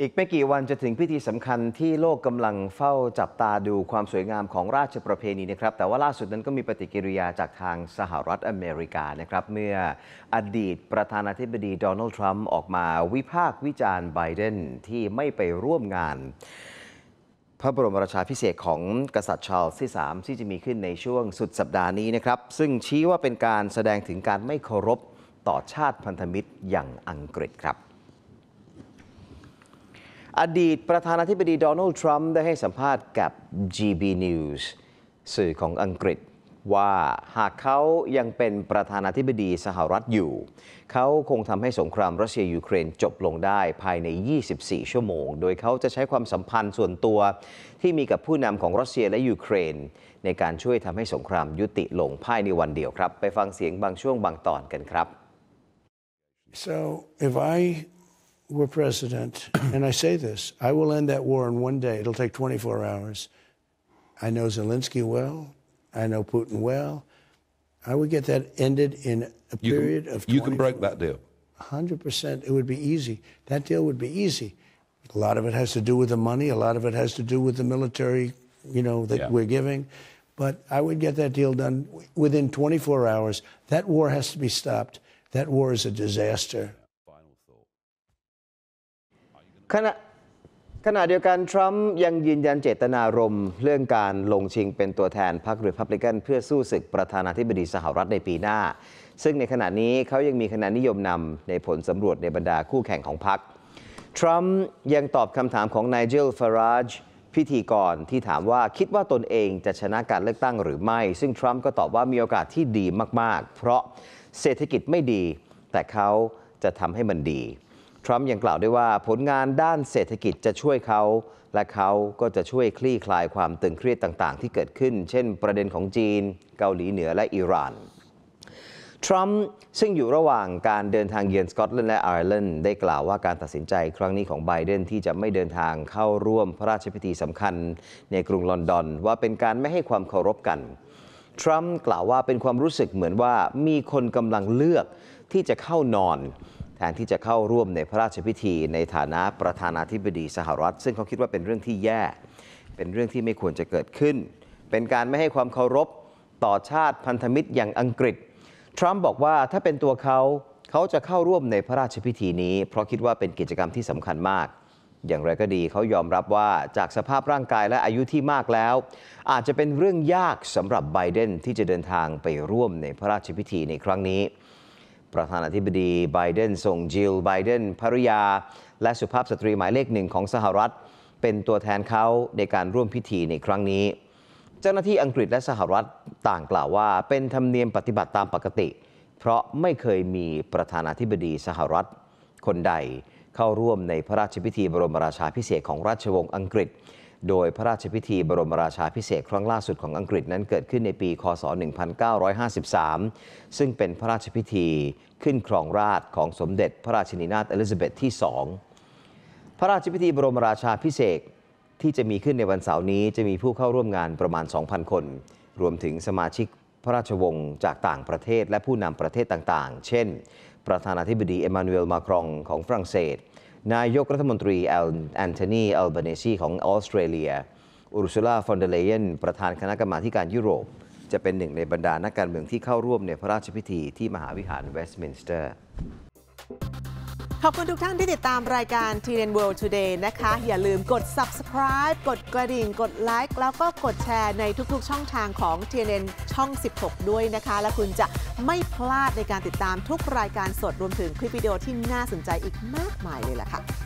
อีกไม่กี่วันจะถึงพิธีสำคัญที่โลกกำลังเฝ้าจับตาดูความสวยงามของราชประเพณีนะครับ แต่ว่าล่าสุดนั้นก็มีปฏิกิริยาจากทางสหรัฐอเมริกานะครับ เมื่ออดีตประธานาธิบดีโดนัลด์ทรัมป์ออกมาวิพากษ์วิจารณ์ไบเดนที่ไม่ไปร่วมงานพระบรมราชาพิเศษของกษัตริย์ชาร์ลส์ที่3ที่จะมีขึ้นในช่วงสุดสัปดาห์นี้นะครับซึ่งชี้ว่าเป็นการแสดงถึงการไม่เคารพต่อชาติพันธมิตรอย่างอังกฤษครับอดีตประธานาธิบดีโดนัลด์ทรัมป์ได้ให้สัมภาษณ์กับ GB News สื่อของอังกฤษ ว่าหากเขายังเป็นประธานาธิบดีสหรัฐอยู่ เขาคงทำให้สงครามรัสเซียยูเครนจบลงได้ภายใน 24 ชั่วโมง โดยเขาจะใช้ความสัมพันธ์ส่วนตัว ที่มีกับผู้นำของรัสเซียและยูเครน ในการช่วยทำให้สงครามยุติลงภายในวันเดียวครับไปฟังเสียงบางช่วงบางตอนกันครับ so if I were president, and I say this, I will end that war in one day. It'll take 24 hours. I know Zelensky well. I know Putin well. I would get that ended in a you period can, of You can break that deal. 100%. It would be easy. That deal would be easy. A lot of it has to do with the money. A lot of it has to do with the military, you know, that yeah. we're giving. But I would get that deal done within 24 hours. That war has to be stopped. That war is a disaster. ขณะขณะเดียวกัน ทรัมป์ยังยืนยันเจตนารมณ์เรื่องการลงชิงเป็นตัวแทนพรรครีพับลิกัน เพื่อสู้ศึกประธานาธิบดีสหรัฐในปีหน้า ซึ่งในขณะนี้เขายังมีคะแนนนิยมนำในผลสำรวจในบรรดาคู่แข่งของพรรคทรัมป์ยังตอบคำถามของไนเจลฟาราจพิธีกรที่ถามว่าคิดว่าตนเองจะชนะการเลือกตั้งหรือไม่ ซึ่งทรัมป์ก็ตอบว่ามีโอกาสที่ดีมากๆ เพราะเศรษฐกิจไม่ดี แต่เขาจะทำให้มันดีทรัมป์ยังกล่าวด้วยว่าผลงานด้านเศรษฐกิจจะช่วยเขา และเขาก็จะช่วยคลี่คลายความตึงเครียดต่างๆ ที่เกิดขึ้น เช่นประเด็นของจีน เกาหลีเหนือและอิหร่าน ทรัมป์ซึ่งอยู่ระหว่างการเดินทางเยือนสกอตแลนด์และไอร์แลนด์ได้กล่าวว่าการตัดสินใจครั้งนี้ของไบเดนที่จะไม่เดินทางเข้าร่วมพระราชพิธีสำคัญในกรุงลอนดอนว่าเป็นการไม่ให้ความเคารพกัน ทรัมป์กล่าวว่าเป็นความรู้สึกเหมือนว่ามีคนกำลังเลือกที่จะเข้านอนแทนที่จะเข้าร่วมในพระราชพิธี ในฐานะประธานาธิบดีสหรัฐ ซึ่งเขาคิดว่าเป็นเรื่องที่แย่ เป็นเรื่องที่ไม่ควรจะเกิดขึ้น เป็นการไม่ให้ความเคารพต่อชาติพันธมิตรอย่างอังกฤษทรัมป์บอกว่าถ้าเป็นตัวเขาเขาจะเข้าร่วมในพระราชพิธีนี้ เพราะคิดว่าเป็นกิจกรรมที่สำคัญมาก อย่างไรก็ดีเขายอมรับว่าจากสภาพร่างกายและอายุที่มากแล้ว อาจจะเป็นเรื่องยากสำหรับไบเดนที่จะเดินทางไปร่วมในพระราชพิธีในครั้งนี้ประธานาธิบดีไบเดนส่งจิลไบเดนภริยา และสุภาพสตรีหมายเลขหนึ่งของสหรัฐ เป็นตัวแทนเขาในการร่วมพิธีในครั้งนี้ เจ้าหน้าที่อังกฤษและสหรัฐต่างกล่าวว่าเป็นธรรมเนียมปฏิบัติตามปกติ เพราะไม่เคยมีประธานาธิบดีสหรัฐ คนใดเข้าร่วมในพระราชพิธีบรมราชาพิเศษของราชวงศ์อังกฤษโดยพระราชพิธีบรมราชาพิเศษครั้งล่าสุดของอังกฤษนั้นเกิดขึ้นในปี คศ 1953 ซึ่งเป็นพระราชพิธีขึ้นครองราชของสมเด็จพระราชินีนาถเอลิซาเบธที่ 2 พระราชพิธีบรมราชาพิเศษที่จะมีขึ้นในวันเสาร์นี้จะมีผู้เข้าร่วมงานประมาณ 2,000 คน รวมถึงสมาชิกพระราชวงศ์จากต่างประเทศและผู้นำประเทศต่างๆ เช่น ประธานาธิบดีเอมานูเอล มาครองของฝรั่งเศสนายกรัฐมนตรีแอนโทนีอัลเบเนซี ของออสเตรเลียอุรุสลาฟอนเดเลเยนประธานคณะกรรมาการยุโรป จะเป็นหนึ่งในบรรดานักการเมืองที่เข้าร่วมในพระราชพิธีที่มหาวิหารเวสต์มินสเตอร์ขอบคุณทุกท่านที่ติดตามรายการ t n นเวิลด์ทูเนะคะ อย่าลืมกด subscribe กดกระดิ่ง กดไลค์แล้วก็กดแชร์ในทุกๆ ช่องทางของ t n ช่อง 16 ด้วยนะคะ และคุณจะไม่พลาดในการติดตามทุกรายการสดรวมถึงคลิปวิดีโอที่น่าสนใจอีกมากมายเลยล่ะค่ะ